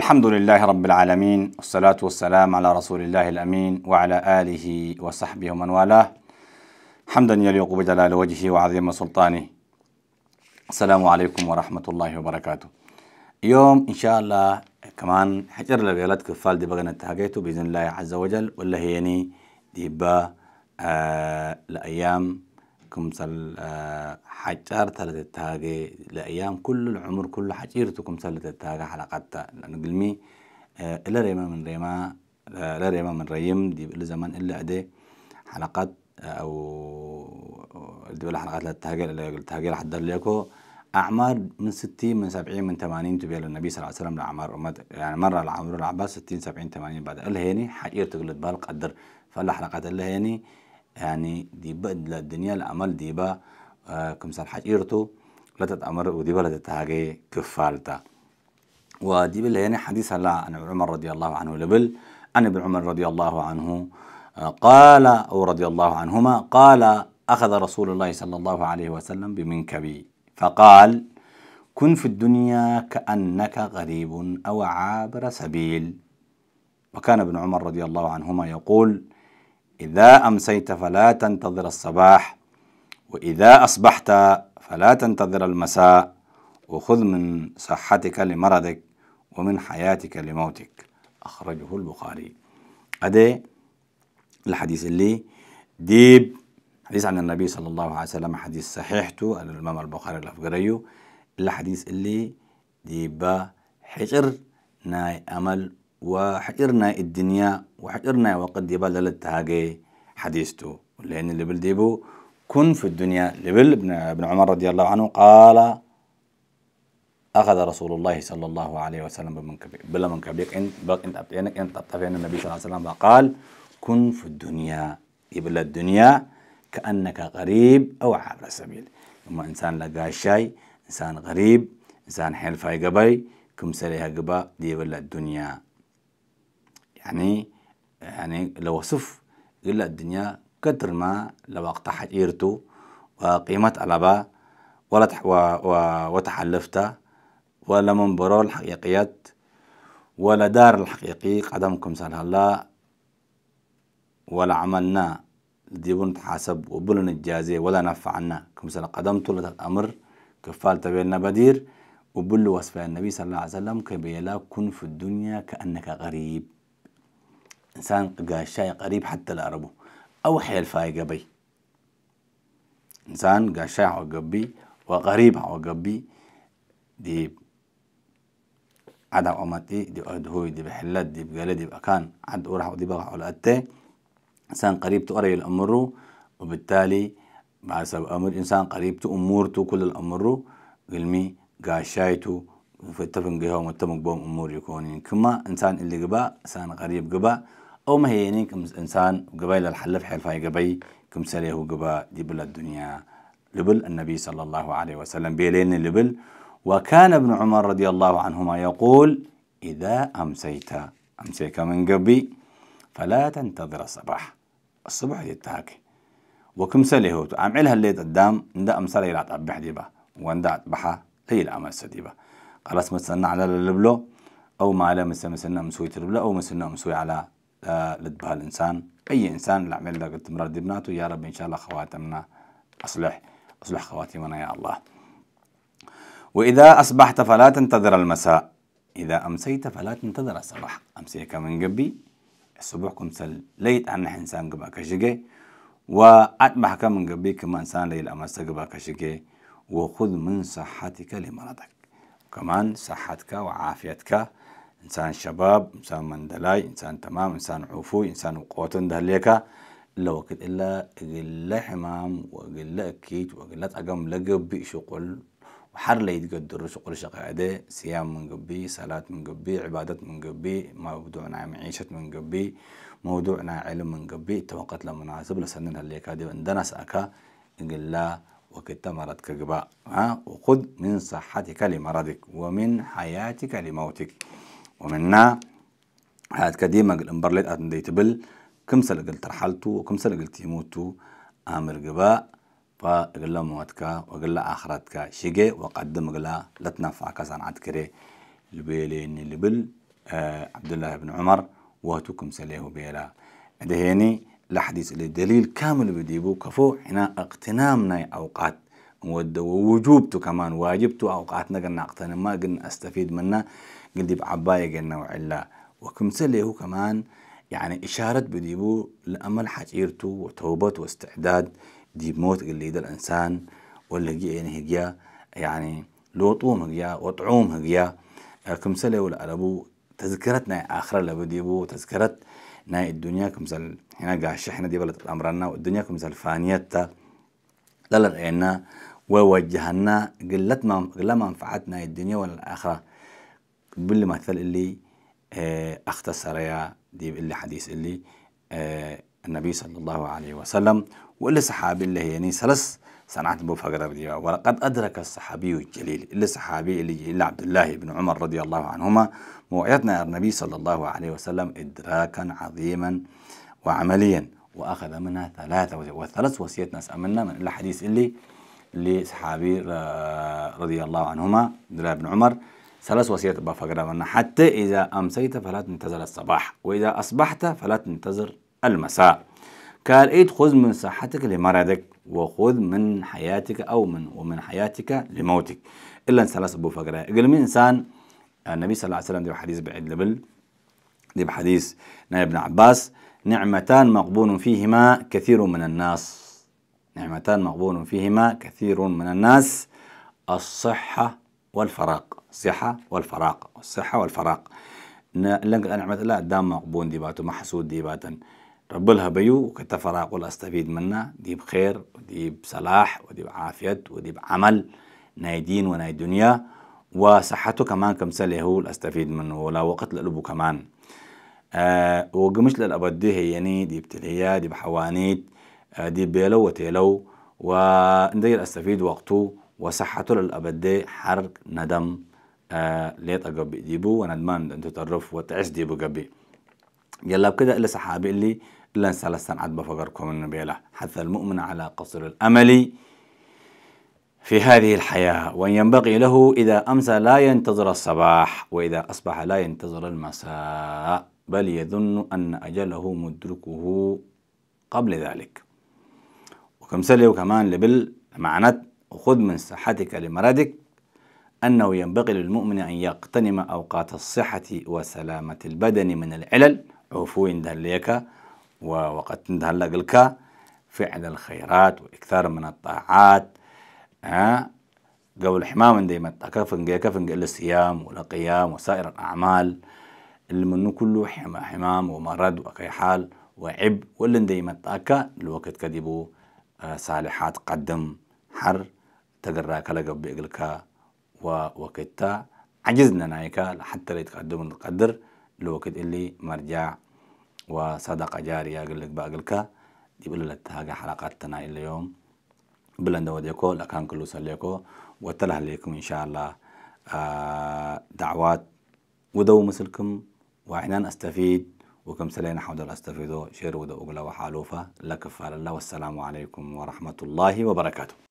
الحمد لله رب العالمين والصلاة والسلام على رسول الله الأمين وعلى آله وصحبه ومن والاه حمدا يليق بجلال وجهه وعظيم سلطانه السلام عليكم ورحمة الله وبركاته يوم إن شاء الله كمان حجر لغيالات كفال دي بغنا تهاجيتو بإذن الله عز وجل ولا هيني ديبا آه لأيام كمثل آه، حجار تلتتاقي لأيام كل العمر كل حجيرتكم تلتتاقي حلقات نقلمي آه، إلا ريما من ريما آه، لا ريما من ريم دي زمان إلا أدي حلقات أو دي بلا حلقات لتتاقي تدر ليكو أعمار من 60 من 70 من 80 تبيل النبي صلى الله عليه وسلم لأعمار أمت يعني مرة العمر العباس 60 70 80 بعد الهيني هيني حقير تقول بالق قدر فالحلقات اللي هيني يعني ديبا الدنيا العمل ديبا آه سال حجيرتو لا تتأمر وديبا بلا تتهاجي كفالتا ودي بلا يعني حديث الله عن عمر رضي الله عنه لبل عن ابن عمر رضي الله عنه آه، قال أو رضي الله عنهما قال أخذ رسول الله صلى الله عليه وسلم بمنكبي فقال كن في الدنيا كأنك غريب أو عابر سبيل وكان ابن عمر رضي الله عنهما يقول إذا أمسيت فلا تنتظر الصباح وإذا أصبحت فلا تنتظر المساء وخذ من صحتك لمرضك ومن حياتك لموتك أخرجه البخاري أدي الحديث اللي ديب حديث عن النبي صلى الله عليه وسلم حديث صحيحته الإمام البخاري الأفقري الحديث اللي ديب حجر ناي أمل وحيرنا الدنيا وحيرنا وقد يبال للتهاجي حديثته لأن اللي بلديبو كن في الدنيا لبل ابن عمر رضي الله عنه قال أخذ رسول الله صلى الله عليه وسلم بمنكبك بلا منكبك أنت بق أنت أبتينك يعني أنت أبتفين النبي صلى الله عليه وسلم قال كن في الدنيا يبل الدنيا كأنك غريب أو عبر السبيل أما إنسان لقى شيء إنسان غريب إنسان حلفاي قبي كم سريها قبا دي بلا الدنيا يعني يعني لو وصف يقول الدنيا كتر ما لو لوقت حجيرته وقيمة ألبا ولا وتحلفت ولا منبره الحقيقيات ولا دار الحقيقي قدمكم سالها الله ولا عملنا ديبون تحاسب وبلن الجازي ولا نفعنا كم سال قدمت لك الأمر كفال تبينا بدير وبل وصف النبي صلى الله عليه وسلم كبيلا كن في الدنيا كأنك غريب إنسان قاشاي قريب حتى لأربو أو حي فاي قبي إنسان قاشاي عقبي وقريب عقبي دي عدا قمتي دي قد هوي دي بحلات دي بقالة دي بأكان عد أورح ودي بقع على أتي إنسان قريب تقري الأمره وبالتالي مع بحسب أمر إنسان قريبته أمورته كل الأمره قلمي قاشايته في التفن قهوة متمك بوم أمور يكون كما إنسان اللي قبا إنسان قريب قبا او ما هينين يعني كم انسان قبائل الحلف حلف هاي قبي كم سريه قبا دبل الدنيا لبل النبي صلى الله عليه وسلم بيلين لبل وكان ابن عمر رضي الله عنهما يقول إذا أمسيت أمسيك من قبي فلا تنتظر الصباح الصبح يتهاك وكم سليه عملها الليل قدام ندا أمسلي لا أبح ديبا وندا أتبحها ليل أمس ديبا خلاص مستنى على اللبلو أو ما على مسنا مسوي تلبلو أو مسنا مسوي على لتبها الإنسان أي إنسان الأعمال ده قلت مرار دي بناته يا رب إن شاء الله خواتمنا أصلح أصلح خواتمنا يا الله وإذا أصبحت فلا تنتظر المساء إذا أمسيت فلا تنتظر الصباح أمسيك من قبي الصبح كنت ليت عن إنسان قبا كشجي واتبحك من قبي كما إنسان ليل أمس قبا كشجي وخذ من صحتك لمرضك كمان صحتك وعافيتك إنسان شباب إنسان مندلاي إنسان تمام إنسان عفوي إنسان قوتن دهليكا إلا وقت إلا إلا حمام وإلا أكيد وإلا أقام لقبي شغل وحر لا يتقدروا شغل شقاعدة صيام من قبي صلاة من قبي عبادة من قبي موضوعنا معيشة من قبي موضوعنا علم من قبي توقت لمناسب لسنن هليكا دي عندنا سأكا إلا وقت مرضك ها وخذ من صحتك لمرضك ومن حياتك لموتك ومنا هاد كديما الامبرليت اتن ديتبل كمسل قلت رحلتو وكمسل قلت يموتو امر قباء فقل موتك وقل اخراتكا شيقي وقدم قلا لتنفع كسان عدكري البيلين لبل آه عبد الله بن عمر واتوكم سليه بيلا عدهيني الحديث اللي دليل كامل بديبو كفو حنا اقتنامنا اوقات ووجوبته كمان واجبته اوقاتنا قلنا اقتنا ما قلنا استفيد منه قلدي بعباية قلنا وعلا وكم هو كمان يعني إشارة بديبو لأمل حجيرته وتوبة واستعداد ديب موت قلي ده الإنسان ولا جي يعني هجيا يعني لوطوم هجيا وطعوم هجيا كمسلي ولا أبو تذكرتنا آخر لبديبو تذكرت ناي الدنيا كمثل هنا قاش إحنا دي بلد أمرنا والدنيا كمثل فانيتا لا لا ووجهنا قلتنا قل منفعتنا الدنيا والآخرة بالمثل مثل اللي آه، اختصر يا دي اللي حديث اللي آه، النبي صلى الله عليه وسلم واللي صحابي اللي هي يعني سلس صنعت بو فقرة ولقد أدرك الصحابي الجليل اللي صحابي اللي عبد الله بن عمر رضي الله عنهما موعدنا النبي صلى الله عليه وسلم إدراكا عظيما وعمليا وأخذ منها ثلاثة وثلاث وصيات ناس أمنا من الحديث اللي لصحابي آه، رضي الله عنهما عبد الله بن عمر ثلاث وصيات أبا فقرابنا حتى إذا أمسيت فلا تنتظر الصباح وإذا أصبحت فلا تنتظر المساء قال إيه خذ من صحتك لمرضك وخذ من حياتك أو من ومن حياتك لموتك إلا ثلاث أبو فقرة قال من إنسان النبي صلى الله عليه وسلم دي حديث بعيد لبل دي بحديث نائب ابن عباس نعمتان مقبول فيهما كثير من الناس نعمتان مغبون فيهما كثير من الناس الصحة والفراغ الصحة والفراغ الصحة والفراغ نعمة الله دام مقبول ديباتو محسود ديباتا رب لها بيو فراق ولا استفيد منها دي بخير ودي بصلاح ودي بعافية ودي بعمل ناي دين وناي دنيا وصحته كمان كم سلي هو استفيد منه ولا وقت لقلبه كمان آه وقمش هي يعني دي بتلهيا دي بحوانيت بيلو وتيلو وندير استفيد وقته وصحته للأبد حرق ندم آه، ليت أقبي ديبو وندمان انت تعرف وتعس ديبو قبي يلا بكده إلا صحابي اللي إلا نسلسن عد بفقركم النبيلة حتى المؤمن على قصر الأمل في هذه الحياة وأن ينبغي له إذا أمسى لا ينتظر الصباح وإذا أصبح لا ينتظر المساء بل يظن أن أجله مدركه قبل ذلك وكمثله كمان لبل معنات وخذ من صحتك لمرضك أنه ينبغي للمؤمن أن يقتنم أوقات الصحة وسلامة البدن من العلل عفو دهليك ووقت دهلقلك فعل الخيرات وإكثار من الطاعات ها أه؟ قبل حمام ديما كفن كفن الصيام والقيام وسائر الأعمال اللي منه كله حمام ومرض وكيحال وعب واللي ديما الوقت كذبوه صالحات قدم حر تقرا كلا قبي ووكتا عجزنا نايكا حتى يتقدم القدر لوكت اللي مرجع وصدقة جارية أقلك بأقلكا دي لك حاجة حلقاتنا اليوم بلند وديكو لكان كلو سليكو وتله لكم إن شاء الله آه دعوات ودو مثلكم وعنان أستفيد وكم سلينا حمد الله الأستفيدو شير ودا أقلا وحالوفا لك الله والسلام عليكم ورحمة الله وبركاته